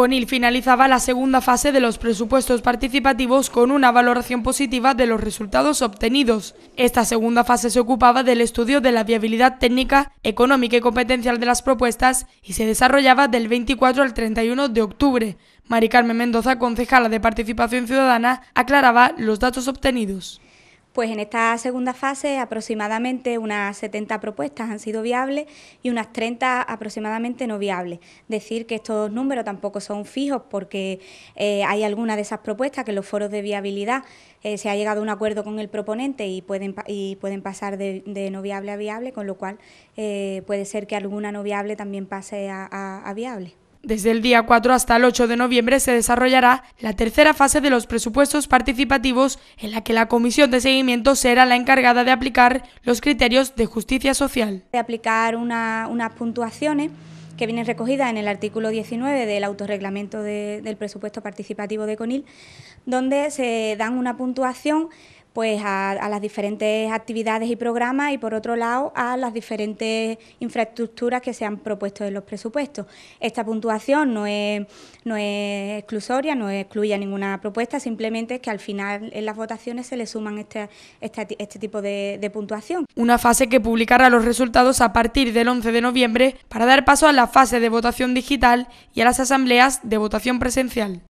Conil finalizaba la segunda fase de los presupuestos participativos con una valoración positiva de los resultados obtenidos. Esta segunda fase se ocupaba del estudio de la viabilidad técnica, económica y competencial de las propuestas y se desarrollaba del 24 al 31 de octubre. Maricarmen Mendoza, concejala de Participación Ciudadana, aclaraba los datos obtenidos. Pues en esta segunda fase aproximadamente unas 70 propuestas han sido viables y unas 30 aproximadamente no viables. Decir que estos números tampoco son fijos porque eh, hay algunas de esas propuestas que en los foros de viabilidad eh, se ha llegado a un acuerdo con el proponente y pueden, pasar de, no viable a viable, con lo cual eh, puede ser que alguna no viable también pase a viable. Desde el día 4 hasta el 8 de noviembre se desarrollará la tercera fase de los presupuestos participativos en la que la Comisión de Seguimiento será la encargada de aplicar los criterios de justicia social. De aplicar una, unas puntuaciones que vienen recogidas en el artículo 19 del autorreglamento de, del presupuesto participativo de CONIL, donde se dan una puntuación pues a, las diferentes actividades y programas y por otro lado a las diferentes infraestructuras que se han propuesto en los presupuestos. Esta puntuación no es, no es exclusoria, no excluye ninguna propuesta, simplemente es que al final en las votaciones se le suman este, este, este tipo de, puntuación. Una fase que publicará los resultados a partir del 11 de noviembre para dar paso a la fase de votación digital y a las asambleas de votación presencial.